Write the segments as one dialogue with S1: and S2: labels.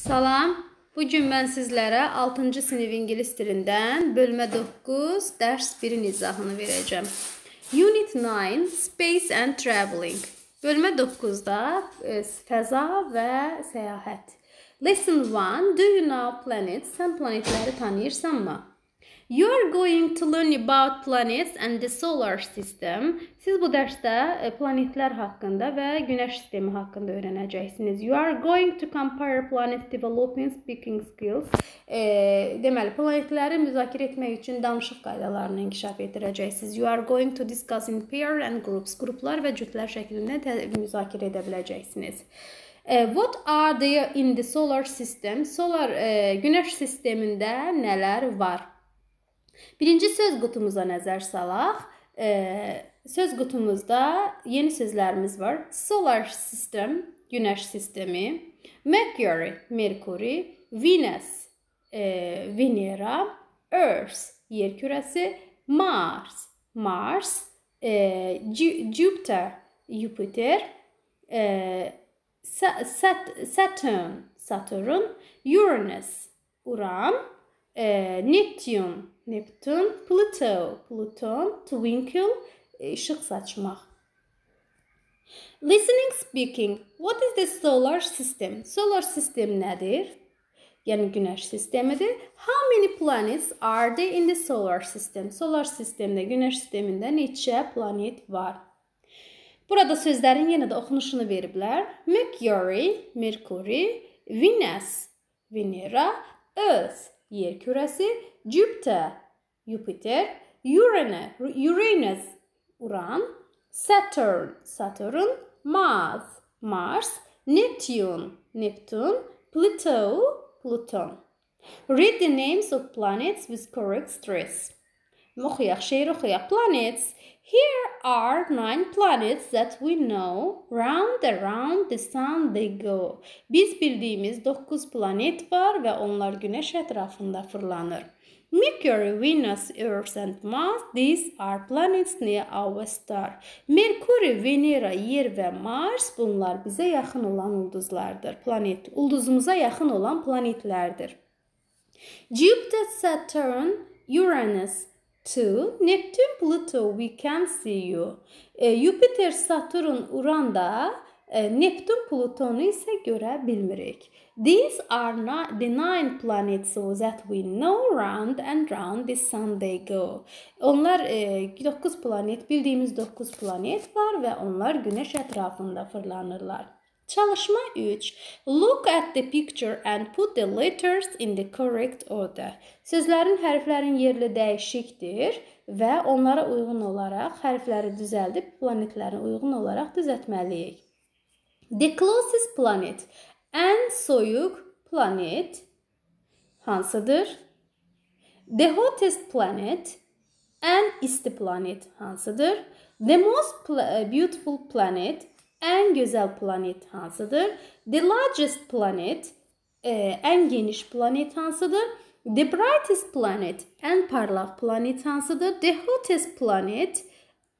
S1: Salam, bugün mən sizlərə 6-cı sinif ingilis dilindən bölmə 9 dərs 1-in izahını verəcəm. Unit 9 Space and Traveling. Bölmə 9-da e, fəza və səyahət. Lesson 1 Do you know planets? Sən planetləri tanıyırsanmı? You're going to learn about planets and the solar system. Siz bu dərsdə e, planetlər haqqında və günəş sistemi haqqında öyrənəcəksiniz. You are going to compare planet developing speaking skills. E, deməli, planetləri müzakirə etmək üçün danışıq qaydalarını inkişaf etdirəcəksiniz. You are going to discuss in pair and groups. Qruplar və cütlər şəklində müzakirə edə biləcəksiniz. E, what are there in the solar system? Solar e, günəş sistemində nələr var? Birinci söz qutumuza nəzər salaq. söz qutumuzda yeni sözlərimiz var. Solar system, günəş sistemi, Mercury, Merkuri, Venus, e, Venera, Earth, yer kürəsi, Mars, Mars, Jupiter, Jupiter, e, Saturn, Saturn, Uranus, Uran, e, Neptune, Neptune, Pluto, Pluton, twinkle, işıq saçmaq. Listening speaking. What is the solar system? Solar system nədir? Yəni günəş sistemidir. How many planets are there in the solar system? Solar sistemdə, günəş sistemində neçə planet var? Burada sözlərin yenə də oxunuşunu veriblər. Mercury, Mercury, Venus, Venera, Earth, yer küresi, Jüpiter, Jupiter, Uranus, Uranus, Uran, Saturn, Saturn, Mars, Mars, Neptune, Neptune, Pluto, Pluton. Read the names of planets with correct stress. planets. Here are nine planets that we know. Round around the sun they go. Biz bildiyimiz 9 planet var ve onlar güneş etrafında fırlanır. Mercury, Venus, Earth and Mars these are planets near our star. Mercury, Venera, Yer və Mars bunlar bizə yaxın olan ulduzlardır. Planet ulduzumuza yaxın olan planetlərdir. Jupiter, Saturn, Uranus 2. Neptune, Pluto, we can see you. E, Jupiter, Saturn, Uran da e, Neptun, Plutonu isə görə bilmirik. These are not the nine planets that we know round and round the sun they go. Onlar e, 9 planet, bildiyimiz 9 planet var və onlar günəş ətrafında fırlanırlar. Çalışma 3. Look at the picture and put the letters in the correct order. Sözlərin hərflərin yerli dəyişikdir və onlara uyğun olaraq hərfləri düzəldib planetlərin uyğun olaraq düzəltməliyik. The closest planet. Ən soyuq planet hansıdır? The hottest planet. Ən isti planet hansıdır? The most pl beautiful planet En güzel planet hansıdır? The largest planet, e, en geniş planet hansıdır? The brightest planet, en parlak planet hansıdır? The hottest planet,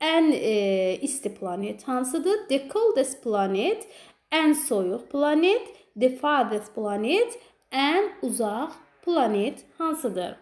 S1: en e, isti planet hansıdır? The coldest planet, en soyuq planet, the farthest planet, en uzaq planet hansıdır?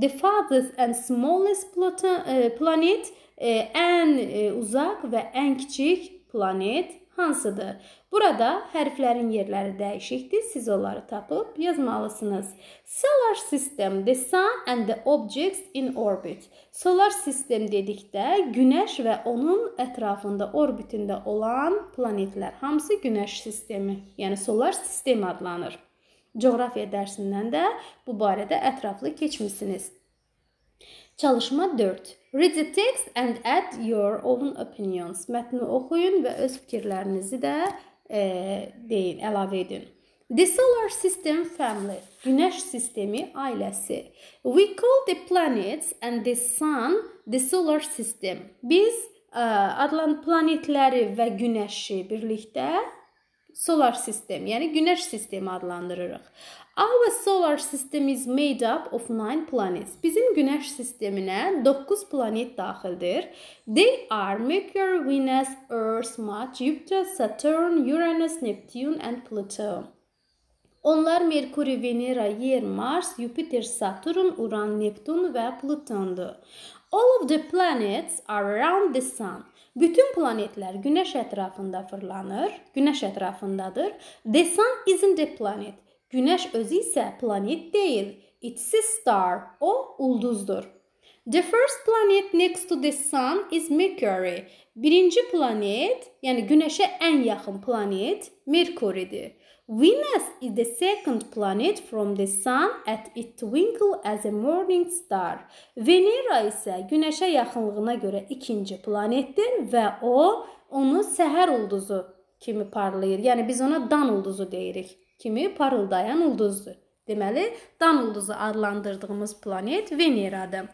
S1: The farthest and smallest planet, e, planet e, en e, uzaq və ən kiçik planet hansıdır? Burada hərflərin yerləri dəyişikdir. Siz onları tapıb yazmalısınız. Solar system, the sun and the objects in orbit. Solar system dedikdə günəş və onun ətrafında orbitində olan planetlər hamısı günəş sistemi, yəni solar sistem adlanır. Coğrafiya dərsindən də bu barədə ətraflı keçmisiniz. Çalışma 4. Read the text and add your own opinions. Mətni oxuyun və öz fikirlərinizi də e, deyin, əlavə edin. The solar system family, günəş sistemi ailəsi. We call the planets and the sun the solar system. Biz ə, e, adlan planetləri və günəşi birlikdə solar sistem, yəni günəş sistemi adlandırırıq. Our solar system is made up of 9 planets. Bizim günəş sisteminə 9 planet daxildir. They are Mercury, Venus, Earth, Mars, Jupiter, Saturn, Uranus, Neptune and Pluto. Onlar Merkuri, Venera, Yer, Mars, Jupiter, Saturn, Uran, Neptun və Plutondur. All of the planets are around the sun. Bütün planetlər günəş ətrafında fırlanır, günəş ətrafındadır. The sun isn't a planet. Günəş özü isə planet deyil, it's a star. O ulduzdur. The first planet next to the sun is Mercury. Birinci planet, yəni Günəşə ən yaxın planet Merkuridir. Venus is the second planet from the sun at its twinkle as a morning star. Venera isə Günəşə yaxınlığına görə ikinci planetdir və o onu səhər ulduzu kimi parlayır. Yəni biz ona dan ulduzu deyirik kimi parıldayan ulduzdur. Deməli, dan ulduzu adlandırdığımız planet Veneradır.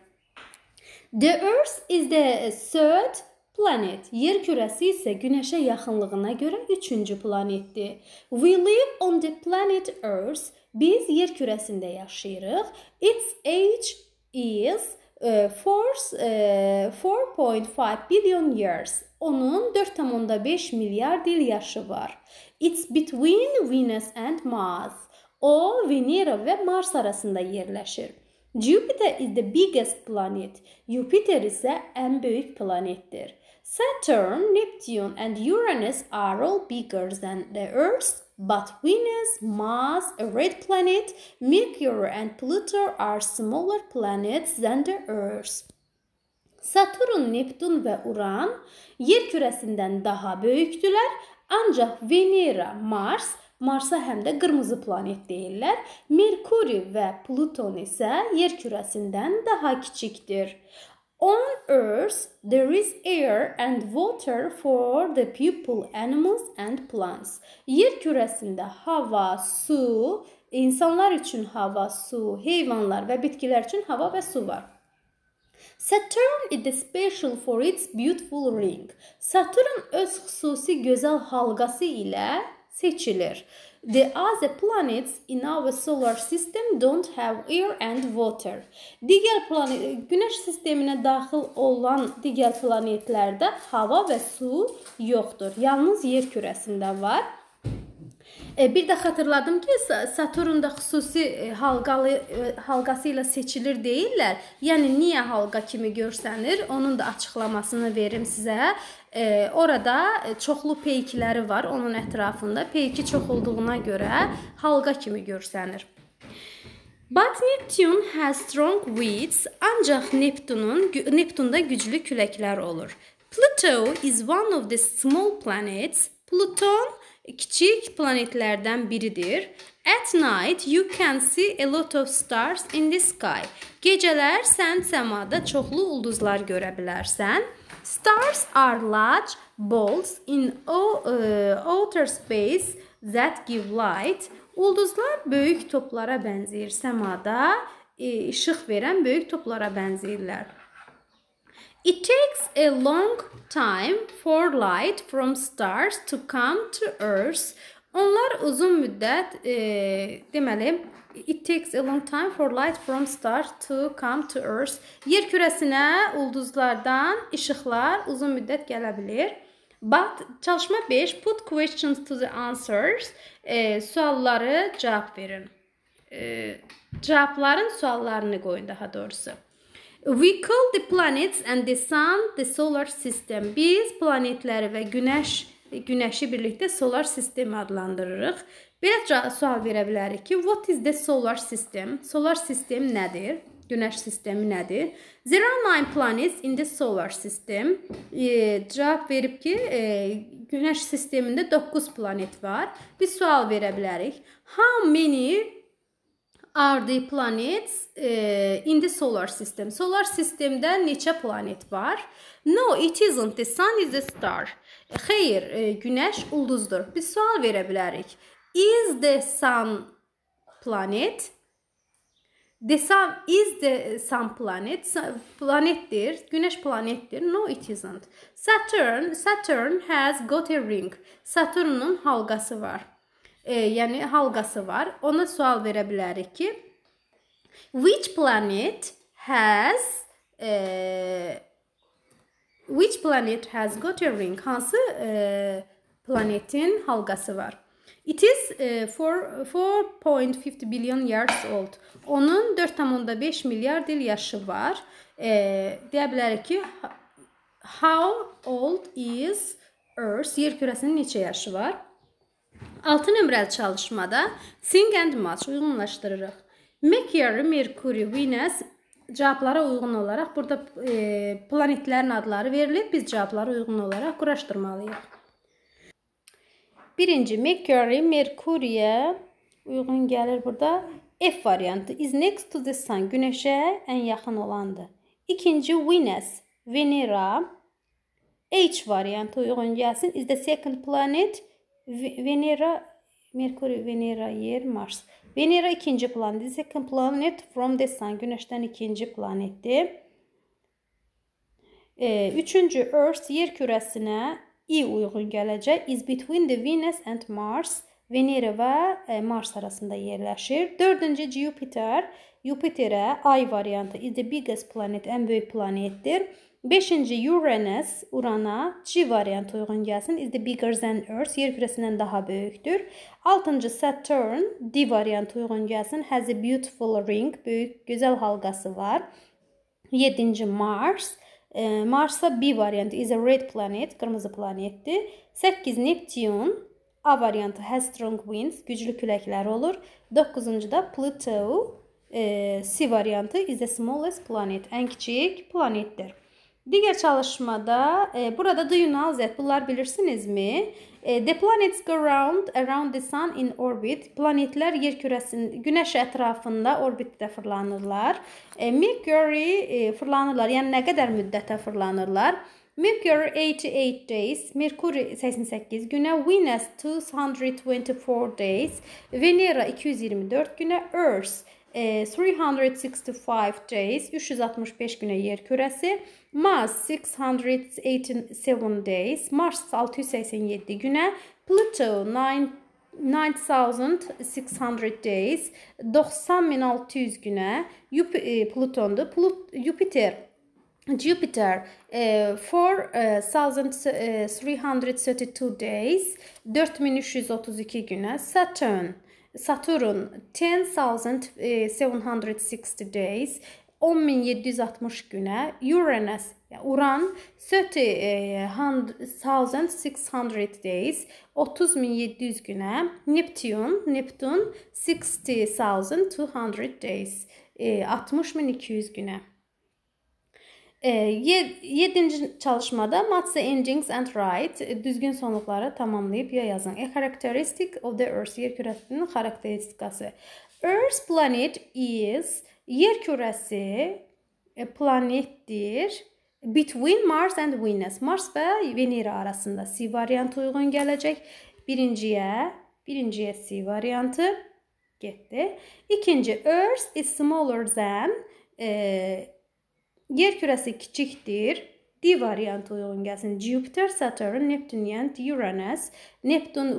S1: The Earth is the third planet. Yer kürəsi isə Günəşə yaxınlığına görə 3-cü planetdir. We live on the planet Earth. Biz yer kürəsində yaşayırıq. Its age is 4.5 billion years. Onun 4.5 milyard il yaşı var. It's between Venus and Mars. O Venera ve Mars arasında yerleşir. Jupiter is the biggest planet. Jupiter ise en büyük planettir. Saturn, Neptune and Uranus are all bigger than the Earth But Venus, Mars, a red planet, Mercury, and Pluto are smaller planets than the Earth. Saturn, Neptun və Uran yer kürəsindən daha böyükdülər, ancaq Venera, Mars Marsa həm də qırmızı planet deyirlər. Merkuri və Pluton isə yer kürəsindən daha kiçikdir. On earth, there is air and water for the people, animals and plants. Yer kürəsində hava, su, insanlar üçün hava, su, heyvanlar və bitkilər üçün hava və su var. Saturn is special for its beautiful ring. Saturn öz xüsusi gözəl halqası ilə seçilir. The other planets in our solar system don't have air and water. Digər planet Günəş sisteminə daxil olan digər planetlərdə hava və su yoxdur. Yalnız yer kürəsində var. E, bir də xatırladım ki, Saturn da xüsusi e, halqalı e, halqası ilə seçilir deyirlər. Yəni niyə halqa kimi görsənir? Onun da açıqlamasını verim sizə. E, orada çoxlu peykləri var onun ətrafında. Peyki çox olduğuna görə halqa kimi görsənir. But Neptune has strong winds, ancaq Neptunun Neptunda güclü küləklər olur. Pluto is one of the small planets. Pluton kiçik planetlərdən biridir. At night you can see a lot of stars in the sky. Gecələr sən səmada çoxlu ulduzlar görə bilərsən. Stars are large balls in e, outer space that give light. Ulduzlar böyük toplara bənzəyir səmada, e, işıq verən böyük toplara bənzəyirlər. It takes a long time for light from stars to come to earth. Onlar uzun müddət, e, deməli, it takes a long time for light from stars to come to earth. Yer kürəsinə ulduzlardan işıqlar uzun müddət gələ bilər. But çalışma 5 put questions to the answers. E, sualları cavab verin. E, cavabların suallarını qoyun daha doğrusu. We call the planets and the sun the solar system. Biz planetləri və günəş günəşi birlikdə solar sistemi adlandırırıq. Belə sual verə bilərik ki, what is the solar system? Solar sistem nədir? Günəş sistemi nədir? There are nine planets in the solar system. E, cavab verib ki, e, günəş sistemində 9 planet var. Bir sual verə bilərik. How many are the planets uh, in the solar system? Solar sistemdə neçə planet var? No, it isn't. The sun is a star. Xeyr, e, eh, günəş ulduzdur. Biz sual verə bilərik. Is the sun planet? The sun is the sun planet. Planetdir. Günəş planetdir. No, it isn't. Saturn, Saturn has got a ring. Saturnun halqası var e, yəni halqası var. Ona sual verə bilərik ki, which planet has e, which planet has got a ring? Hansı e, planetin halqası var? It is e, 4.50 billion years old. Onun 4.5 milyard il yaşı var. E, deyə bilərik ki, how old is Earth? Yer kürəsinin neçə yaşı var? 6 nömrəli çalışmada sing and match uyğunlaşdırırıq. Mercury, Mercury, Venus cavablara uyğun olaraq burada e, planetlərin adları verilib. Biz cavablara uyğun olaraq quraşdırmalıyıq. Birinci Mercury, Merkuriyə uyğun gəlir burada. F variantı is next to the sun, günəşə ən yaxın olandır. İkinci Venus, Venera. H variantı uyğun gəlsin. Is the second planet Venera, Merkür, Venera, Yer, Mars. Venera ikinci planet. Is second planet from the sun. Güneşten ikinci planettir. E, üçüncü Earth yer kürəsinə i uyğun gələcək. Is between the Venus and Mars. Venera və e, Mars arasında yerləşir. Dördüncü Jupiter. Jupiterə ay variantı is the biggest planet, ən böyük planetdir. 5-ci Uranus, Urana C variantı uyğun gəlsin. Is the bigger than Earth, yer kürəsindən daha böyükdür. 6-cı Saturn D variantı uyğun gəlsin. Has a beautiful ring, böyük gözəl halqası var. 7-ci Mars e, Marsda B variantı is a red planet, qırmızı planetdir. 8 Neptun A variantı has strong winds, güclü küləklər olur. 9-cu da Pluto e, C variantı is the smallest planet, ən kiçik planetdir. Digər çalışmada e, burada do you know that bunlar bilirsinizmi? E, the planets go round around the sun in orbit. Planetlər yer kürəsinin günəş ətrafında orbitdə fırlanırlar. E, Mercury e, fırlanırlar. Yəni nə qədər müddətə fırlanırlar? Mercury 88 days, Mercury 88 günə, Venus 224 days, Venera 224 günə, Earth 365 days 365 günə yer kürəsi Mars 687 days Mars 687 günə Pluto 9 9600 days 90600 günə Yup e, Plutondur Plut Jupiter Jupiter e, 4332 days 4332 günə Saturn Saturn 10760 eh, days 10760 günə, Uranus, Uran 30600 eh, days 30700 günə, Neptun, Neptun 60200 days 60200 eh, günə. 7-ci çalışmada Matsa Engines and Wright e, düzgün sonluqları tamamlayıb ya yazın. A characteristic of the Earth yer kürəsinin xarakteristikası. Earth planet is yer kürəsi e, planetdir. Between Mars and Venus. Mars və Venera arasında C variantı uyğun gələcək. Birinciyə, birinciyə C variantı getdi. İkinci, Earth is smaller than e, Yer kürəsi kiçikdir. D variantı uyğun gəlsin. Jupiter, Saturn, Neptun, yəni Uranus, Neptun,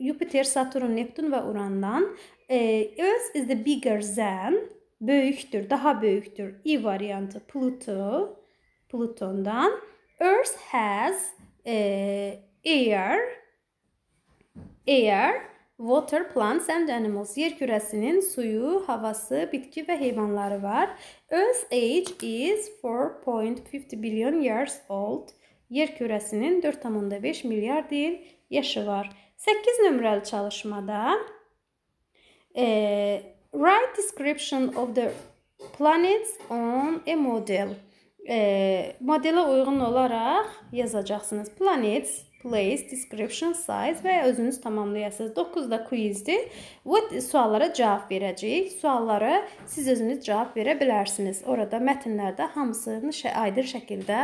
S1: Jupiter, Saturn, Neptun və Urandan e, Earth is the bigger than böyükdür, daha böyükdür. E variantı Pluto, Plutondan. Earth has e, air air Water, plants and animals. Yer kürəsinin suyu, havası, bitki və heyvanları var. Earth's age is 4.50 billion years old. Yer kürəsinin 4.5 milyard il yaşı var. 8 nömrəli çalışmada e, Write description of the planets on a model. E, modelə uyğun olaraq yazacaqsınız. Planets place, description, size və özünüz tamamlayasınız. 9-da quizdir. What suallara cavab verəcəyik. Suallara siz özünüz cavab verə bilərsiniz. Orada mətnlərdə hamısını şə aydın şəkildə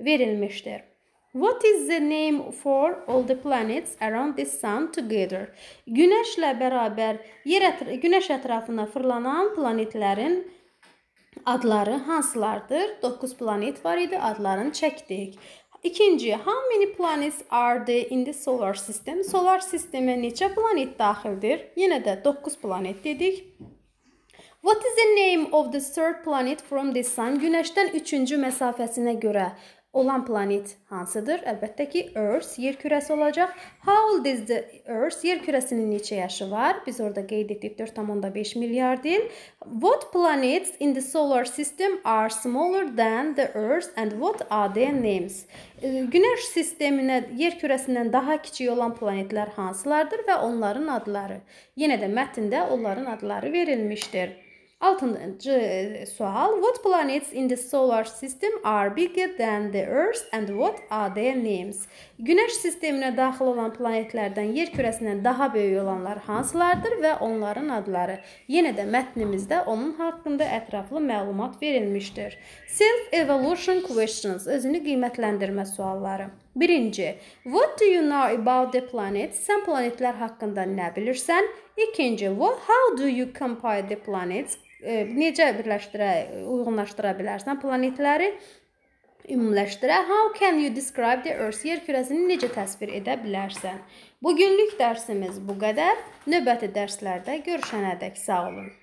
S1: verilmişdir. What is the name for all the planets around the sun together? Günəşlə bərabər yer ətr günəş ətrafına fırlanan planetlərin adları hansılardır? 9 planet var idi, adlarını çəkdik. İkinci, how many planets are there in the solar system? Solar sistemə neçə planet daxildir? Yenə də 9 planet dedik. What is the name of the third planet from the sun? Günəşdən 3-cü məsafəsinə görə olan planet hansıdır? Əlbəttə ki, Earth, yer kürəsi olacaq. How old is the Earth? Yer kürəsinin neçə yaşı var? Biz orada qeyd etdik 4.5 milyard il. What planets in the solar system are smaller than the Earth and what are their names? Günəş sisteminə, yer kürəsindən daha kiçik olan planetlər hansılardır və onların adları? Yenə də mətndə onların adları verilmişdir. Altıncı sual. What planets in the solar system are bigger than the earth and what are their names? Günəş sisteminə daxil olan planetlərdən yer kürəsindən daha böyük olanlar hansılardır və onların adları? Yenə də mətnimizdə onun haqqında ətraflı məlumat verilmişdir. Self evaluation questions, özünü qiymətləndirmə sualları. Birinci, what do you know about the planet? Sən planetlər haqqında nə bilirsən? İkinci, what, how do you compare the planets? E, necə birləşdirə, uyğunlaşdıra bilərsən planetləri? Ümumiləşdirə, how can you describe the earth? Yer kürəsini necə təsvir edə bilərsən? Bu günlük dərsimiz bu qədər. Növbəti dərslərdə görüşənədək sağ olun.